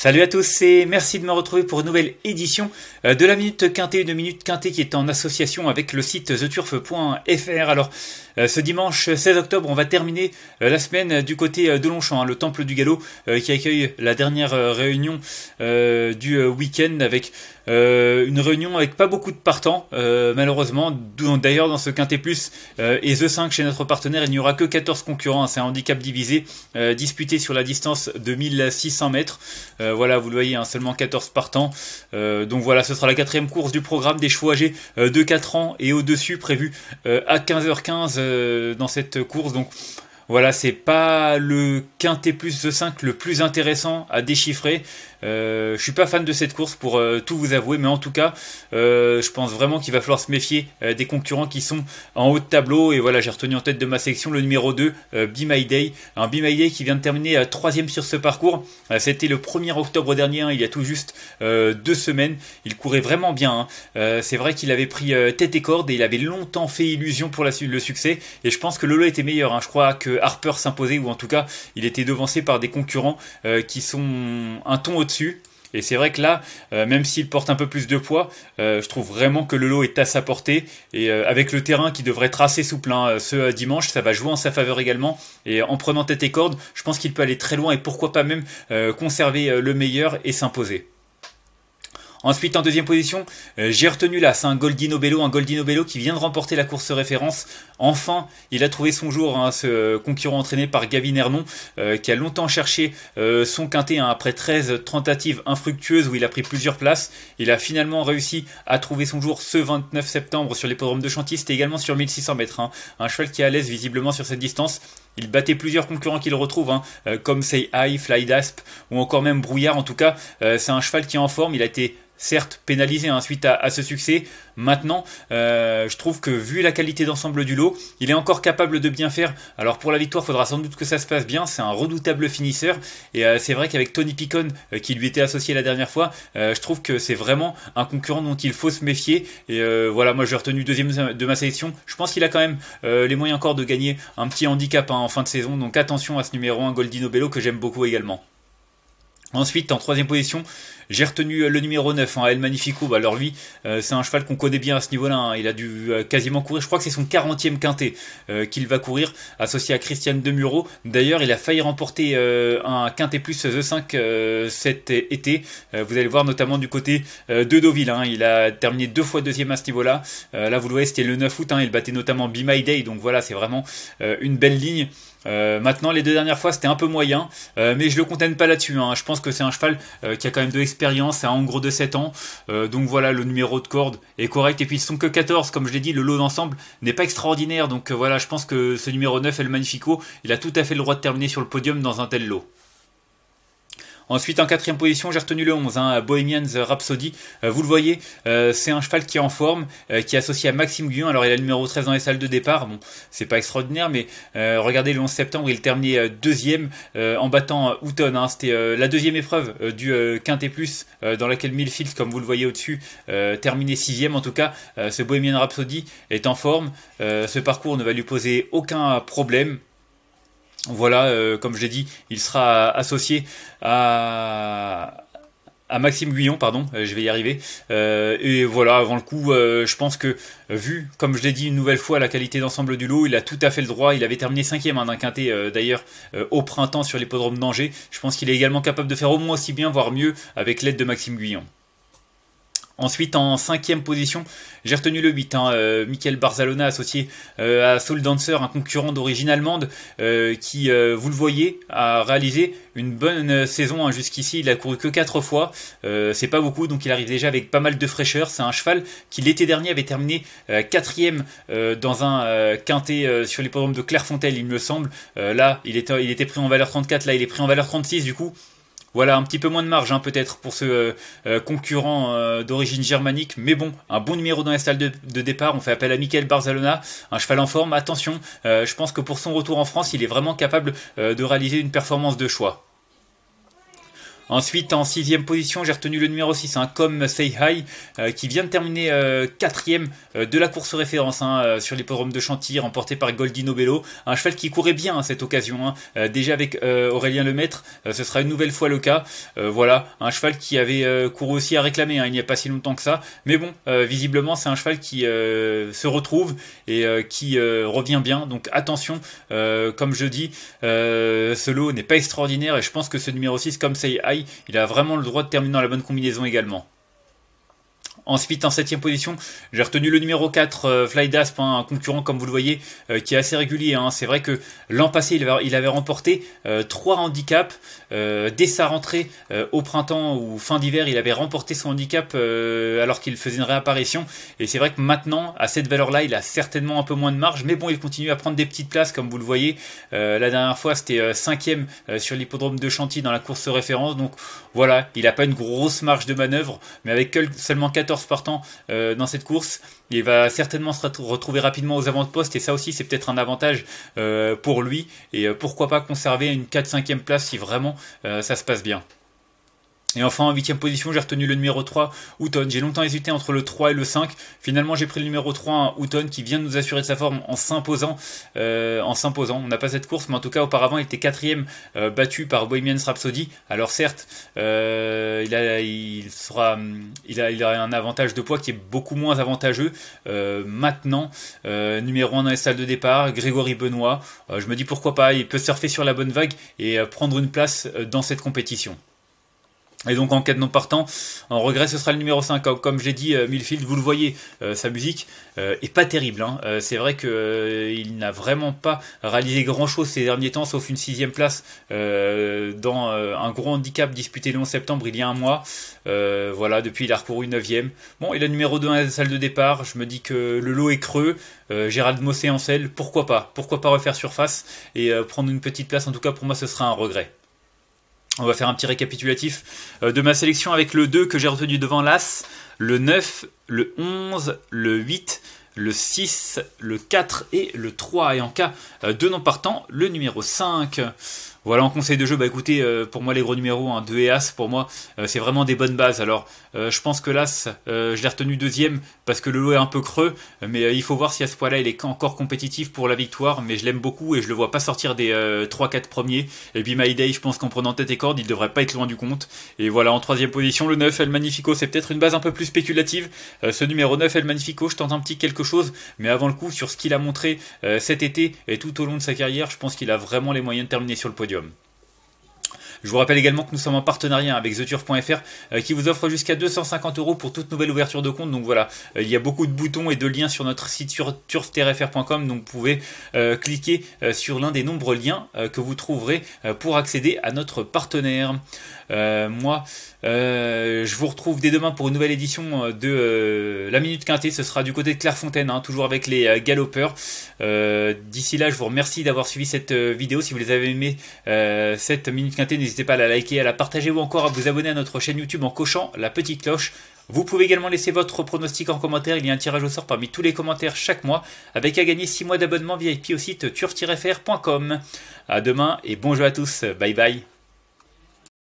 Salut à tous et merci de me retrouver pour une nouvelle édition euh, de la Minute Quintée, une Minute Quintée qui est en association avec le site theturf.fr. Alors euh, ce dimanche 16 octobre, on va terminer euh, la semaine du côté de Longchamp, hein, le temple du galop qui accueille la dernière réunion du week-end avec euh, une réunion avec pas beaucoup de partants, euh, malheureusement. D'ailleurs, dans ce Quintet Plus euh, et The 5 chez notre partenaire, il n'y aura que 14 concurrents. Hein, c'est un handicap divisé, disputé sur la distance de 1600 mètres. voilà, vous le voyez, hein, seulement 14 partants. donc voilà, ce sera la quatrième course du programme des chevaux âgés de 4 ans et au-dessus, prévue à 15h15 dans cette course. Donc voilà, c'est pas le quintet plus de 5 le plus intéressant à déchiffrer. Euh, je suis pas fan de cette course pour euh, tout vous avouer, mais en tout cas, euh, je pense vraiment qu'il va falloir se méfier des concurrents qui sont en haut de tableau. Et voilà, j'ai retenu en tête de ma section le numéro 2, Be My Day. Un Be My Day qui vient de terminer troisième sur ce parcours. C'était le 1er octobre dernier, hein, il y a tout juste deux semaines. Il courait vraiment bien. Hein. C'est vrai qu'il avait pris tête et corde et il avait longtemps fait illusion pour le succès. Et je pense que Lolo était meilleur. Hein. Je crois que euh, Harper s'imposer ou en tout cas, il était devancé par des concurrents euh, qui sont un ton au-dessus. Et c'est vrai que là, euh, même s'il porte un peu plus de poids, je trouve vraiment que le lot est à sa portée. Et avec le terrain qui devrait être assez souple hein, ce dimanche, ça va jouer en sa faveur également. Et en prenant tête et corde, je pense qu'il peut aller très loin et pourquoi pas même conserver le meilleur et s'imposer. Ensuite, en deuxième position, euh, j'ai retenu là, c'est un Goldino Bello, un Goldino Bello qui vient de remporter la course référence. Enfin, il a trouvé son jour, hein, ce concurrent entraîné par Gavin Hernon, euh, qui a longtemps cherché euh, son quintet hein, après 13 tentatives infructueuses où il a pris plusieurs places. Il a finalement réussi à trouver son jour ce 29 septembre sur l'hippodrome de Chantilly. C'était également sur 1600 mètres. Hein. Un cheval qui est à l'aise visiblement sur cette distance. Il battait plusieurs concurrents qu'il retrouve, comme Say High, Fly ou encore même Brouillard. En tout cas, c'est un cheval qui est en forme. Il a été certes pénalisé ensuite hein, suite à, ce succès. Maintenant, euh, je trouve que vu la qualité d'ensemble du lot, il est encore capable de bien faire. Alors pour la victoire, il faudra sans doute que ça se passe bien. C'est un redoutable finisseur. Et euh, c'est vrai qu'avec Tony Picon, euh, qui lui était associé la dernière fois, je trouve que c'est vraiment un concurrent dont il faut se méfier. Et voilà, moi j'ai retenu deuxième de ma sélection. Je pense qu'il a quand même les moyens encore de gagner un petit handicap hein, en fin de saison. Donc attention à ce numéro 1 Goldino Bello que j'aime beaucoup également. Ensuite, en troisième position, j'ai retenu euh, le numéro 9, hein, El Magnifico. Bah, alors lui, euh, c'est un cheval qu'on connaît bien à ce niveau-là. Hein. Il a dû euh, quasiment courir, je crois que c'est son 40e quintet qu'il va courir, associé à Christiane Demuro. D'ailleurs, il a failli remporter un quintet plus The 5 cet été. vous allez voir notamment du côté de Deauville. Hein. Il a terminé deux fois deuxième à ce niveau-là. là, vous le voyez, c'était le 9 août. il battait notamment Be My Day. Donc voilà, c'est vraiment une belle ligne. Euh, maintenant, les deux dernières fois, c'était un peu moyen, euh, mais je le contente pas là-dessus. Hein. Je pense que c'est un cheval euh, qui a quand même de l'expérience, un en gros de 7 ans. donc voilà, le numéro de corde est correct. Et puis, ils sont que 14, comme je l'ai dit, le lot d'ensemble n'est pas extraordinaire. Donc voilà, je pense que ce numéro 9, le Magnifico, il a tout à fait le droit de terminer sur le podium dans un tel lot. Ensuite, en quatrième position, j'ai retenu le 11, hein, Bohemians Rhapsody. Euh, vous le voyez, euh, c'est un cheval qui est en forme, euh, qui est associé à Maxime Guyon. Alors, il est le numéro 13 dans les salles de départ. Bon, c'est pas extraordinaire, mais regardez le 11 septembre, il terminait deuxième en battant Houton, hein. C'était la deuxième épreuve du Quintet Plus, dans laquelle Milfield, comme vous le voyez au-dessus, terminait sixième. En tout cas, ce Bohemian Rhapsody est en forme. ce parcours ne va lui poser aucun problème. Voilà, euh, comme je l'ai dit, il sera associé à, à Maxime Guyon, pardon, euh, je vais y arriver. Euh, et voilà, avant le coup, je pense que vu, comme je l'ai dit une nouvelle fois, la qualité d'ensemble du lot, il a tout à fait le droit. Il avait terminé cinquième en hein, d'un quintet d'ailleurs au printemps sur l'hippodrome d'Angers. Je pense qu'il est également capable de faire au moins aussi bien, voire mieux, avec l'aide de Maxime Guyon. Ensuite, en cinquième position, j'ai retenu le 8, hein, euh, Michael Barzalona associé euh, à Soul Dancer, un concurrent d'origine allemande euh, qui, vous le voyez, a réalisé une bonne saison hein, jusqu'ici. Il a couru que 4 fois, c'est pas beaucoup, donc il arrive déjà avec pas mal de fraîcheur. C'est un cheval qui l'été dernier avait terminé quatrième dans un quintet sur l'hippodrome de Clairefontaine, il me semble. là, il était, il était pris en valeur 34, là il est pris en valeur 36, du coup... Voilà, un petit peu moins de marge hein, peut-être pour ce euh, euh, concurrent euh, d'origine germanique, mais bon, un bon numéro dans la salle de, départ. On fait appel à Michael Barzalona, un cheval en forme. Attention, je pense que pour son retour en France, il est vraiment capable de réaliser une performance de choix. Ensuite, en sixième position, j'ai retenu le numéro 6, un hein, Comme Say Hi, euh, qui vient de terminer 4 euh, quatrième euh, de la course référence hein, sur l'hippodrome de Chantilly, remporté par Goldino Bello. Un cheval qui courait bien à hein, cette occasion. déjà avec Aurélien Lemaître, ce sera une nouvelle fois le cas. voilà, un cheval qui avait couru aussi à réclamer il n'y a pas si longtemps que ça. Mais bon, visiblement, c'est un cheval qui se retrouve et qui revient bien. Donc attention, comme je dis, ce lot n'est pas extraordinaire et je pense que ce numéro 6, Comme Say Hi, il a vraiment le droit de terminer dans la bonne combinaison également. Ensuite, en 7 position, j'ai retenu le numéro 4, Flydasp, hein, un concurrent, comme vous le voyez, euh, qui est assez régulier. Hein. C'est vrai que l'an passé, il avait, remporté 3 euh, handicaps. Euh, dès sa rentrée au printemps ou fin d'hiver, il avait remporté son handicap alors qu'il faisait une réapparition. Et c'est vrai que maintenant, à cette valeur-là, il a certainement un peu moins de marge. Mais bon, il continue à prendre des petites places, comme vous le voyez. la dernière fois, c'était 5 cinquième sur l'hippodrome de Chantilly dans la course référence. Donc voilà, il n'a pas une grosse marge de manœuvre, mais avec seulement 14 partant euh, dans cette course. Il va certainement se retrouver rapidement aux avant-postes et ça aussi c'est peut-être un avantage euh, pour lui et euh, pourquoi pas conserver une 4-5e place si vraiment ça se passe bien. Et enfin, en huitième position, j'ai retenu le numéro 3, Houton. J'ai longtemps hésité entre le 3 et le 5. Finalement, j'ai pris le numéro 3, qui vient de nous assurer de sa forme en s'imposant. Euh, en s'imposant. On n'a pas cette course, mais en tout cas, auparavant, il était quatrième, euh, battu par Bohemian Rhapsody. Alors certes, euh, il, a, il, sera, il, a, il a un avantage de poids qui est beaucoup moins avantageux. maintenant, numéro 1 dans les salles de départ, Grégory Benoît. je me dis pourquoi pas, il peut surfer sur la bonne vague et prendre une place dans cette compétition. Et donc en cas de non partant, en regret, ce sera le numéro 5. Comme j'ai dit, euh, Milfield, vous le voyez, euh, sa musique euh, est pas terrible. Hein. c'est vrai qu'il n'a vraiment pas réalisé grand-chose ces derniers temps, sauf une sixième place dans un gros handicap disputé le 11 septembre il y a un mois. voilà, depuis il a recouru 9 Bon, et le numéro 2 à la salle de départ. Je me dis que le lot est creux. Gérald Mossé en selle, pourquoi pas Pourquoi pas refaire surface et prendre une petite place En tout cas, pour moi, ce sera un regret. On va faire un petit récapitulatif euh, de ma sélection avec le 2 que j'ai retenu devant l'As, le 9, le 11, le 8, le 6, le 4 et le 3. Et en cas euh, de non partant, le numéro 5. Voilà en conseil de jeu, bah écoutez, euh, pour moi les gros numéros, 2 hein, et As, pour moi euh, c'est vraiment des bonnes bases. Alors je pense que l'As, je l'ai retenu deuxième parce que le lot est un peu creux, mais il faut voir si à ce point-là il est encore compétitif pour la victoire, mais je l'aime beaucoup et je le vois pas sortir des 3-4 premiers. Et puis My je pense qu'en prenant tête et corde, il devrait pas être loin du compte. Et voilà, en troisième position, le 9, El Magnifico, c'est peut-être une base un peu plus spéculative. ce numéro 9, El Magnifico, je tente un petit quelque chose mais avant le coup, sur ce qu'il a montré euh, cet été et tout au long de sa carrière, je pense qu'il a vraiment les moyens de terminer sur le podium. Je vous rappelle également que nous sommes en partenariat avec theturf.fr euh, qui vous offre jusqu'à 250 euros pour toute nouvelle ouverture de compte. Donc voilà, euh, il y a beaucoup de boutons et de liens sur notre site sur turftrfr.com. Donc vous pouvez euh, cliquer sur l'un des nombreux liens que vous trouverez pour accéder à notre partenaire. moi, je vous retrouve dès demain pour une nouvelle édition de La Minute Quintée. Ce sera du côté de Clairefontaine, hein, toujours avec les galopeurs. D'ici là, je vous remercie d'avoir suivi cette vidéo. Si vous les avez aimé, cette Minute Quintée, N'hésitez pas à la liker, à la partager ou encore à vous abonner à notre chaîne YouTube en cochant la petite cloche. Vous pouvez également laisser votre pronostic en commentaire. Il y a un tirage au sort parmi tous les commentaires chaque mois avec à gagner 6 mois d'abonnement VIP au site turf-fr.com. À demain et bon jeu à tous. Bye bye.